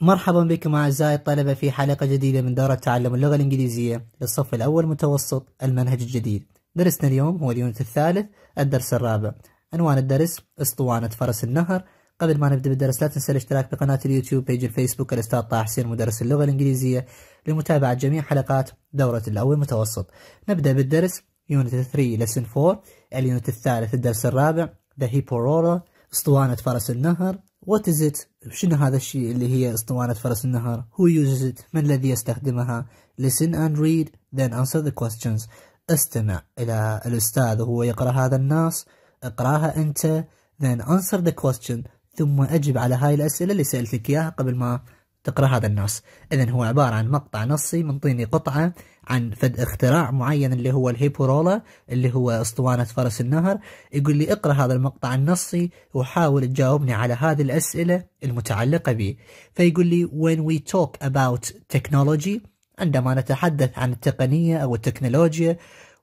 مرحبا بكم أعزائي الطلبة في حلقة جديدة من دورة تعلم اللغة الإنجليزية للصف الأول متوسط المنهج الجديد درسنا اليوم هو اليونت الثالث الدرس الرابع عنوان الدرس اسطوانة فرس النهر قبل ما نبدأ بالدرس لا تنسى الاشتراك بقناة اليوتيوب بيج الفيسبوك الأستاذ طه حسين مدرس اللغة الإنجليزية لمتابعة جميع حلقات دورة الأول متوسط نبدأ بالدرس يونت 3 لسن 4 اليونت الثالث الدرس الرابع ذا هيبورورا اسطوانة فرس النهر وات از ات شنو هذا الشيء اللي هي اسطوانة فرس النهر هو يوزز ات من الذي يستخدمها listen and read then answer the questions استمع إلى الأستاذ وهو يقرأ هذا النص اقراها أنت then answer the question ثم أجب على هاي الأسئلة اللي سألتك إياها قبل ما تقرا هذا النص إذا هو عبارة عن مقطع نصي منطيني قطعة عن فد اختراع معين اللي هو الهيبورولا اللي هو اسطوانة فرس النهر يقول لي اقرأ هذا المقطع النصي وحاول تجاوبني على هذه الأسئلة المتعلقة به فيقول لي when we talk about technology عندما نتحدث عن التقنية أو التكنولوجيا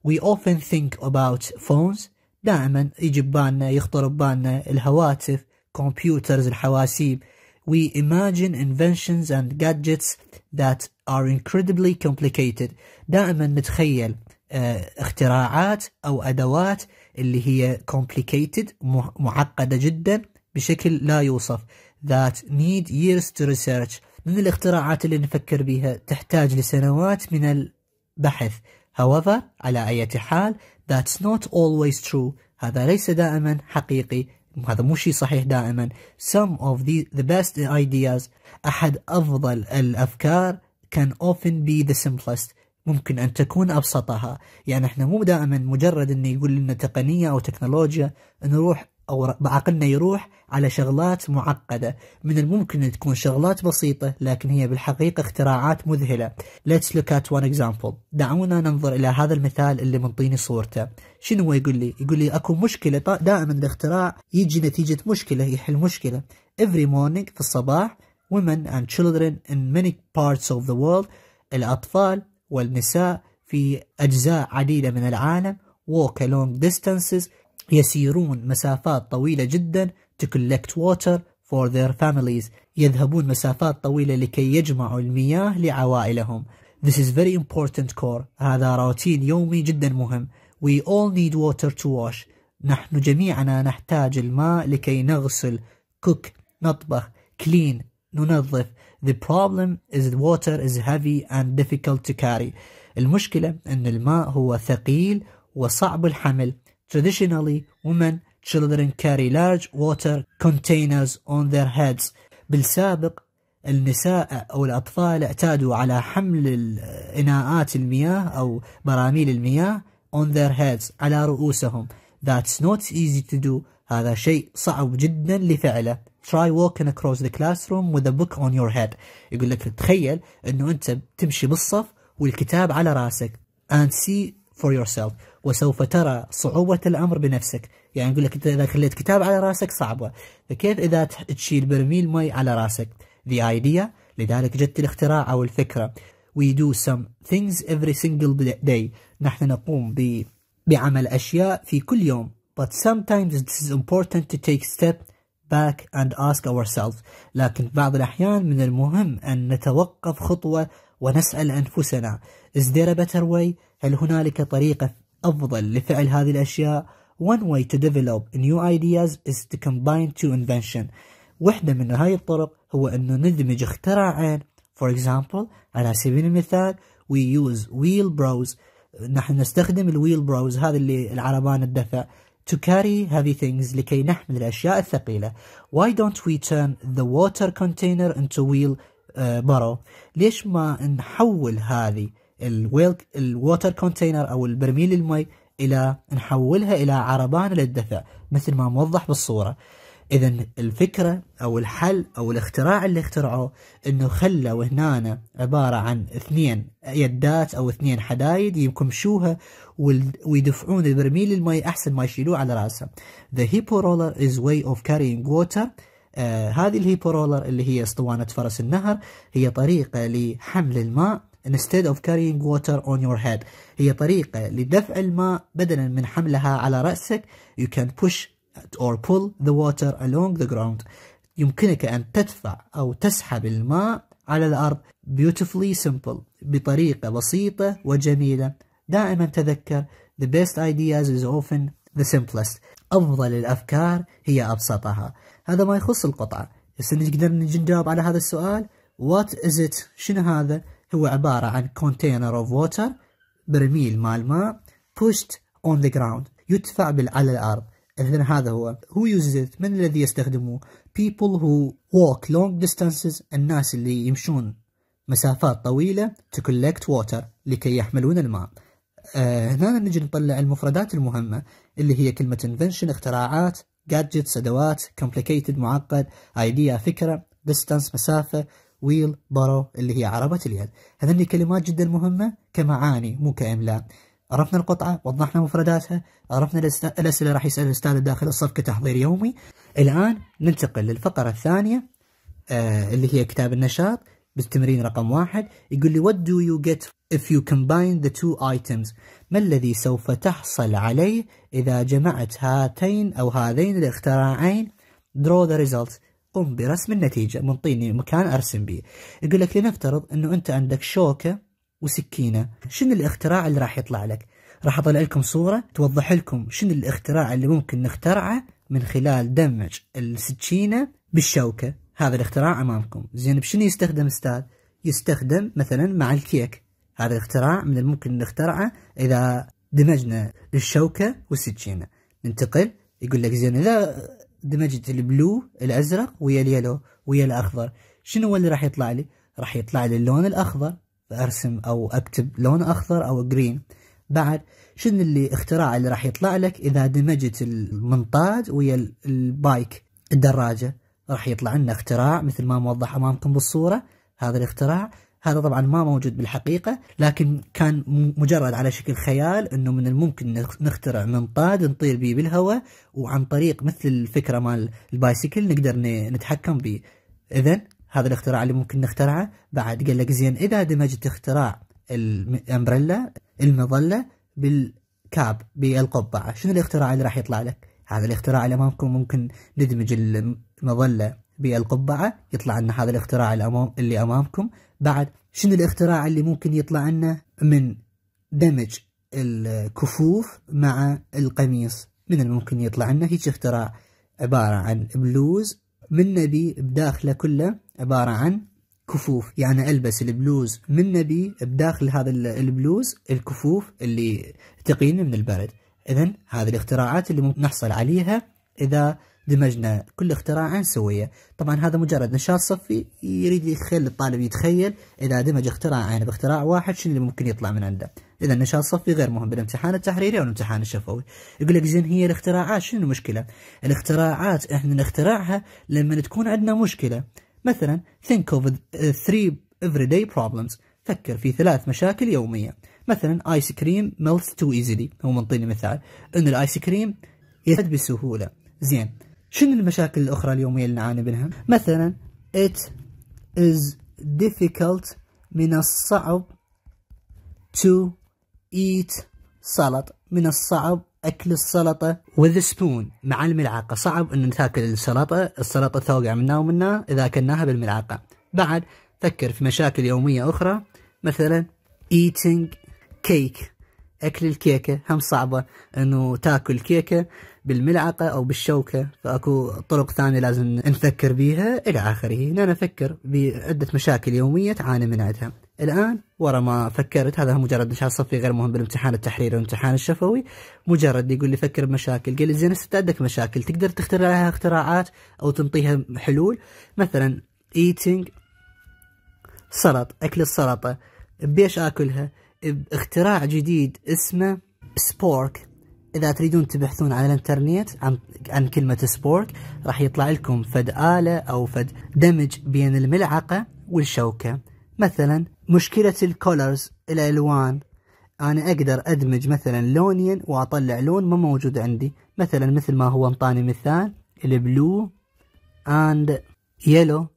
we often think about phones دائما يجي ببالنا يخطر ببالنا الهواتف كمبيوترز الحواسيب we imagine inventions and gadgets that are incredibly complicated دائما نتخيل اختراعات أو أدوات اللي هي complicated معقدة جدا بشكل لا يوصف that need years to research من الاختراعات اللي نفكر بها تحتاج لسنوات من البحث however على أي حال that's not always true هذا ليس دائما حقيقي هذا مو شيء صحيح دائما some of the, the best ideas أحد أفضل الأفكار can often be the simplest ممكن أن تكون أبسطها يعني إحنا مو دائما مجرد أن يقول لنا تقنية أو تكنولوجيا نروح أو بعقلنا يروح على شغلات معقدة من الممكن أن تكون شغلات بسيطة لكن هي بالحقيقة اختراعات مذهلة Let's look at one example دعونا ننظر إلى هذا المثال اللي منطيني صورته شنو هو يقول لي؟ يقول لي أكو مشكلة دائما الاختراع يجي نتيجة مشكلة يحل مشكلة Every morning في الصباح women and children in many parts of the world الأطفال والنساء في أجزاء عديدة من العالم walk along distances يسيرون مسافات طويلة جدا to collect water for their families يذهبون مسافات طويلة لكي يجمعوا المياه لعوائلهم This is very important core هذا روتين يومي جدا مهم We all need water to wash نحن جميعنا نحتاج الماء لكي نغسل cook نطبخ clean ننظف The problem is the water is heavy and difficult to carry المشكلة أن الماء هو ثقيل وصعب الحمل Traditionally, women, children carry large water containers on their heads. بالسابق النساء أو الأطفال اعتادوا على حمل إناءات المياه أو براميل المياه on their heads على رؤوسهم. That's not easy to do. هذا شيء صعب جدا لفعله. Try walking across the classroom with a book on your head. يقول لك تخيل أنه أنت تمشي بالصف والكتاب على راسك. And see for yourself. وسوف ترى صعوبة الأمر بنفسك يعني يقول لك أنت إذا خليت كتاب على راسك صعبة فكيف إذا تشيل برميل مي على راسك The idea لذلك جت الاختراع أو الفكرة We do some things every single day نحن نقوم ب... بعمل أشياء في كل يوم But sometimes it is important to take step back and ask ourselves لكن بعض الأحيان من المهم أن نتوقف خطوة ونسأل أنفسنا Is there a better way؟ هل هنالك طريقة أفضل لفعل هذه الأشياء one way to develop new ideas is to combine two invention واحدة من هاي الطرق هو أنه ندمج اختراعين for example على سبيل المثال we use wheel brows نحن نستخدم الويل بروز هذا اللي العربان الدفع to carry heavy things لكي نحمل الأشياء الثقيلة why don't we turn the water container into wheel uh, barrow ليش ما نحول هذه الويل الووتر كونتينر او البرميل المي الى نحولها الى عربان للدفع مثل ما موضح بالصوره اذا الفكره او الحل او الاختراع اللي اخترعوه انه خلوا هنا عباره عن اثنين يدات او اثنين حدايد يكمشوها ويدفعون البرميل المي احسن ما يشيلوه على راسه. The hippo roller is way of carrying water آه هذه الهيبو رولر اللي هي اسطوانة فرس النهر هي طريقة لحمل الماء instead of carrying water on your head هي طريقة لدفع الماء بدلا من حملها على رأسك you can push or pull the water along the ground يمكنك أن تدفع أو تسحب الماء على الأرض beautifully simple بطريقة بسيطة وجميلة دائما تذكر the best ideas is often the simplest أفضل الأفكار هي أبسطها هذا ما يخص القطعة بس نقدر نجاوب على هذا السؤال what is it شنو هذا هو عبارة عن container of water برميل مال ماء pushed on the ground يدفع على الأرض إذن هذا هو who uses it من الذي يستخدمه people who walk long distances الناس اللي يمشون مسافات طويلة to collect water لكي يحملون الماء آه هنا نجي نطلع المفردات المهمة اللي هي كلمة invention اختراعات gadgets ادوات complicated معقد idea فكرة distance مسافة ويل بارو اللي هي عربة اليد هذه كلمات جدا مهمة كمعاني مو كإملاء عرفنا القطعة وضحنا مفرداتها عرفنا الأسئلة راح يسأل الأستاذ داخل الصف كتحضير يومي الآن ننتقل للفقرة الثانية آه اللي هي كتاب النشاط بالتمرين رقم واحد يقول لي what do you get if you combine the two items ما الذي سوف تحصل عليه إذا جمعت هاتين أو هذين الاختراعين draw the results قم برسم النتيجة منطيني مكان أرسم به يقول لك لنفترض أنه أنت عندك شوكة وسكينة شنو الاختراع اللي راح يطلع لك راح أطلع لكم صورة توضح لكم شنو الاختراع اللي ممكن نخترعه من خلال دمج السكينة بالشوكة هذا الاختراع أمامكم زين بشنو يستخدم استاذ يستخدم مثلا مع الكيك هذا الاختراع من الممكن نخترعه إذا دمجنا الشوكة والسكينة ننتقل يقول لك زين إذا دمجت البلو الازرق ويا اليلو ويا الاخضر شنو هو اللي راح يطلع لي راح يطلع لي اللون الاخضر فارسم او اكتب لون اخضر او جرين بعد شنو اللي اختراع اللي راح يطلع لك اذا دمجت المنطاد ويا البايك الدراجه راح يطلع لنا اختراع مثل ما موضح امامكم بالصوره هذا الاختراع هذا طبعا ما موجود بالحقيقة لكن كان مجرد على شكل خيال أنه من الممكن نخترع منطاد نطير به بالهواء وعن طريق مثل الفكرة مال البايسكل نقدر نتحكم به إذا هذا الاختراع اللي ممكن نخترعه بعد قال لك زين إذا دمجت اختراع الأمبريلا المظلة بالكاب بالقبعة شنو الاختراع اللي راح يطلع لك؟ هذا الاختراع اللي ممكن ممكن ندمج المظلة بالقبعة يطلع لنا هذا الاختراع اللي أمامكم بعد شنو الاختراع اللي ممكن يطلع لنا من دمج الكفوف مع القميص من الممكن يطلع لنا هيك اختراع عبارة عن بلوز من نبي بداخله كله عبارة عن كفوف يعني ألبس البلوز من نبي بداخل هذا البلوز الكفوف اللي تقينا من البرد إذا هذه الاختراعات اللي ممكن نحصل عليها إذا دمجنا كل اختراع سوية طبعا هذا مجرد نشاط صفي يريد يخلي الطالب يتخيل إذا دمج اختراعين باختراع واحد شنو اللي ممكن يطلع من عنده إذا النشاط الصفي غير مهم بالامتحان التحريري أو الامتحان الشفوي يقول لك زين هي الاختراعات شنو المشكلة الاختراعات إحنا نخترعها لما تكون عندنا مشكلة مثلا think of three everyday problems فكر في ثلاث مشاكل يومية مثلا ايس كريم melts too easily هو منطيني مثال ان الايس كريم يذهب بسهولة زين شنو المشاكل الأخرى اليومية اللي نعاني منها؟ مثلا it is difficult من الصعب to eat سلطة من الصعب أكل السلطة with a spoon مع الملعقة صعب أن تاكل السلطة السلطة توقع منا ومنا إذا أكلناها بالملعقة بعد فكر في مشاكل يومية أخرى مثلا eating cake اكل الكيكه هم صعبه انه تاكل كيكه بالملعقه او بالشوكه فاكو طرق ثانيه لازم نفكر بيها الى اخره انا افكر بعده مشاكل يوميه تعاني من عندها الان ورا ما فكرت هذا مجرد نشاط صفي غير مهم بالامتحان التحريري والامتحان الشفوي مجرد يقول لي فكر بمشاكل قال لي زين انت عندك مشاكل تقدر تخترع لها اختراعات او تنطيها حلول مثلا ايتينج سلط اكل السلطه بيش اكلها باختراع جديد اسمه سبورك اذا تريدون تبحثون على الانترنت عن عن كلمه سبورك راح يطلع لكم فد اله او فد دمج بين الملعقه والشوكه مثلا مشكله الكولرز الالوان انا اقدر ادمج مثلا لونين واطلع لون ما موجود عندي مثلا مثل ما هو انطاني مثال البلو اند يلو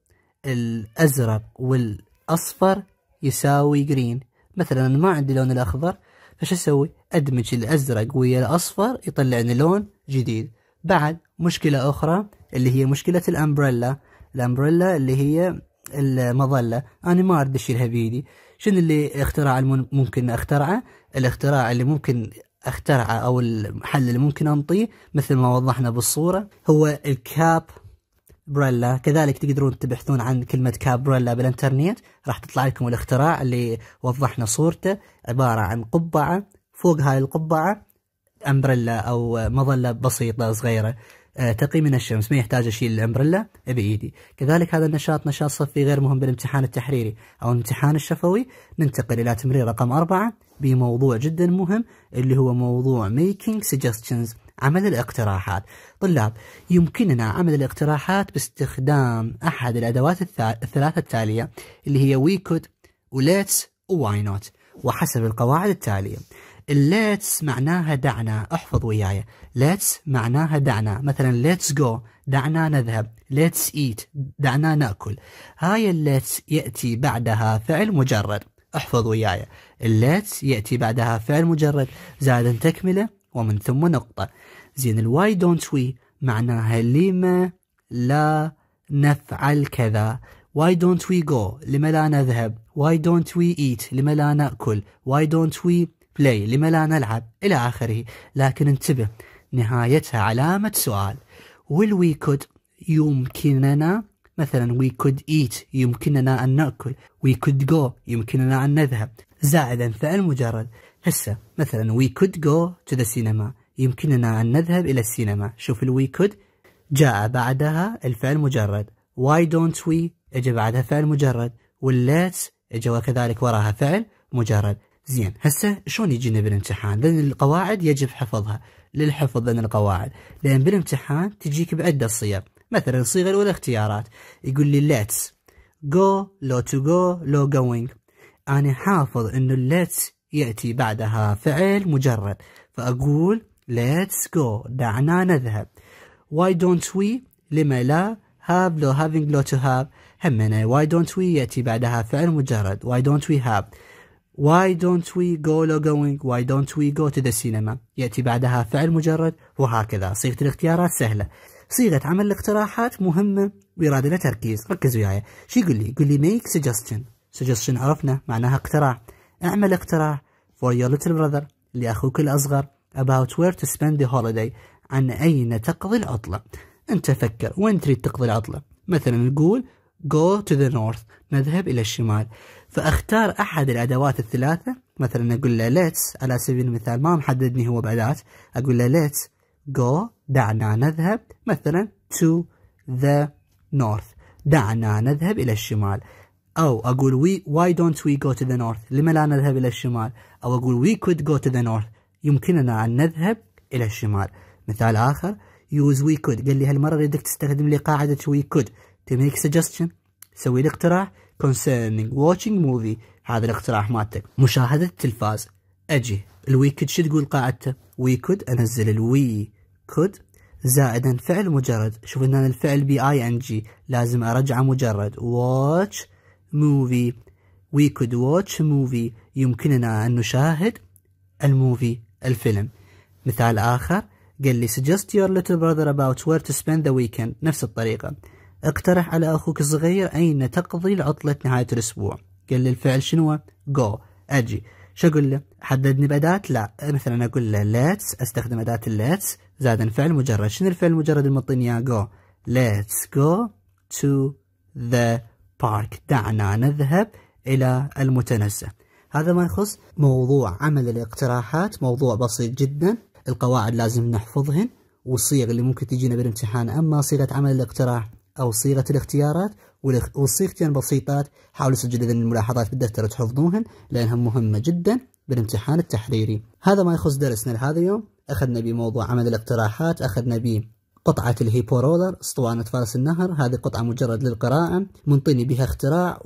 الازرق والاصفر يساوي جرين مثلا أنا ما عندي لون الأخضر فش أسوي؟ أدمج الأزرق ويا الأصفر يطلع لي لون جديد بعد مشكلة أخرى اللي هي مشكلة الأمبريلا الأمبريلا اللي هي المظلة أنا ما أرد أشيلها بيدي شنو اللي اختراع ممكن أخترعه الاختراع اللي ممكن اخترعه أو الحل اللي ممكن أنطيه مثل ما وضحنا بالصورة هو الكاب بريلا كذلك تقدرون تبحثون عن كلمة كابريلا بالانترنت راح تطلع لكم الاختراع اللي وضحنا صورته عبارة عن قبعة فوق هاي القبعة أمبريلا أو مظلة بسيطة صغيرة آه، تقي من الشمس ما يحتاج أشيل الأمبريلا بإيدي كذلك هذا النشاط نشاط صفي غير مهم بالامتحان التحريري أو الامتحان الشفوي ننتقل إلى تمرين رقم أربعة بموضوع جدا مهم اللي هو موضوع making suggestions عمل الاقتراحات طلاب يمكننا عمل الاقتراحات باستخدام أحد الأدوات الثلاثة التالية اللي هي we could و let's و why not وحسب القواعد التالية let's معناها دعنا احفظ وياي let's معناها دعنا مثلا let's go دعنا نذهب let's eat دعنا ناكل هاي let's ياتي بعدها فعل مجرد احفظ وياي let's ياتي بعدها فعل مجرد زائد تكمله ومن ثم نقطة زين الواي دونت وي معناها لما لا نفعل كذا Why don't we go لما لا نذهب Why don't we eat لما لا نأكل Why don't we play لما لا نلعب إلى آخره لكن انتبه نهايتها علامة سؤال will we could يمكننا مثلا we could eat يمكننا أن نأكل we could go يمكننا أن نذهب زائدا فعل مجرد هسه مثلا we could go to the cinema يمكننا أن نذهب إلى السينما شوف الوي كود جاء بعدها الفعل مجرد why don't we اجى بعدها فعل مجرد والليتس اجى وكذلك وراها فعل مجرد زين هسه شلون يجينا بالامتحان لان القواعد يجب حفظها للحفظ لان القواعد لان بالامتحان تجيك بعده صيغ مثلا الصيغه الاولى اختيارات يقول لي ليتس جو لو تو جو لو جوينج انا حافظ انه الليتس يأتي بعدها فعل مجرد فأقول let's go دعنا نذهب why don't we لما لا have لو having لو to have همنا why don't we يأتي بعدها فعل مجرد why don't we have Why don't we go لو going Why don't we go to the cinema يأتي بعدها فعل مجرد وهكذا صيغة الاختيارات سهلة صيغة عمل الاقتراحات مهمة ويراد لها تركيز ركزوا وياي شو يقول لي يقول لي make suggestion suggestion عرفنا معناها اقتراح اعمل اقتراح for your little brother لأخوك الأصغر about where to spend the holiday عن أين تقضي العطلة أنت فكر وين تريد تقضي العطلة مثلا نقول go to the north نذهب إلى الشمال فأختار أحد الأدوات الثلاثة مثلا أقول له let's على سبيل المثال ما محددني هو بأداة أقول له let's go دعنا نذهب مثلا to the north دعنا نذهب إلى الشمال أو أقول وي why don't we go to the north لما لا نذهب إلى الشمال أو أقول we could go to the north يمكننا أن نذهب إلى الشمال مثال آخر use we could قال لي هالمرة أريدك تستخدم لي قاعدة we could to make suggestion سوي لي اقتراح concerning watching movie هذا الاقتراح مالتك مشاهدة التلفاز أجي الوي كود شو تقول قاعدته وي كود أنزل الوي كود زائدا فعل مجرد شوف ان الفعل بي اي ان جي لازم ارجعه مجرد watch movie we could watch movie يمكننا أن نشاهد الموفي الفيلم مثال آخر قال لي suggest your little brother about where to spend the weekend نفس الطريقة اقترح على أخوك الصغير أين تقضي لعطلة نهاية الأسبوع قال لي الفعل شنو go أجي شو أقول له حددني بأداة لا مثلا أقول له let's أستخدم أداة let's زاد فعل مجرد شنو الفعل المجرد المطيني go let's go to the بارك دعنا نذهب إلى المتنزه هذا ما يخص موضوع عمل الاقتراحات موضوع بسيط جدا القواعد لازم نحفظهن والصيغ اللي ممكن تجينا بالامتحان أما صيغة عمل الاقتراح أو صيغة الاختيارات والصيغتين بسيطات حاولوا سجل إذن الملاحظات بالدفتر تحفظوهن لأنها مهمة جدا بالامتحان التحريري هذا ما يخص درسنا لهذا اليوم أخذنا بموضوع عمل الاقتراحات أخذنا به قطعة الهيبورولر رولر اسطوانة فرس النهر هذه قطعة مجرد للقراءة منطيني بها اختراع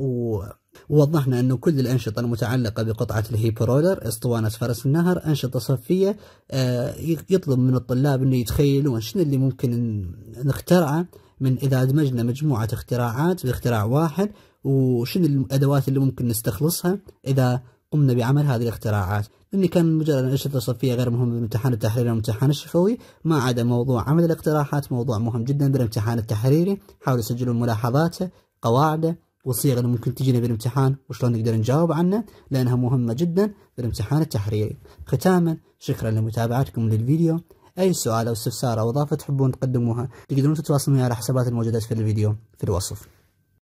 ووضحنا أنه كل الأنشطة المتعلقة بقطعة الهيبورولر رولر اسطوانة فرس النهر أنشطة صفية آه، يطلب من الطلاب أنه يتخيلون شنو اللي ممكن نخترعه من إذا أدمجنا مجموعة اختراعات باختراع واحد وشنو الأدوات اللي ممكن نستخلصها إذا قمنا بعمل هذه الاختراعات لاني كان مجرد الاشرطه الصفيه غير مهم بالامتحان التحريري والامتحان الشفوي ما عدا موضوع عمل الاقتراحات موضوع مهم جدا بالامتحان التحريري حاولوا يسجلوا ملاحظاته قواعده والصيغ اللي ممكن تجينا بالامتحان وشلون نقدر نجاوب عنه لانها مهمه جدا بالامتحان التحريري ختاما شكرا لمتابعتكم للفيديو اي سؤال او استفسار او اضافه تحبون تقدموها تقدرون تتواصلون معي على حسابات الموجودة في الفيديو في الوصف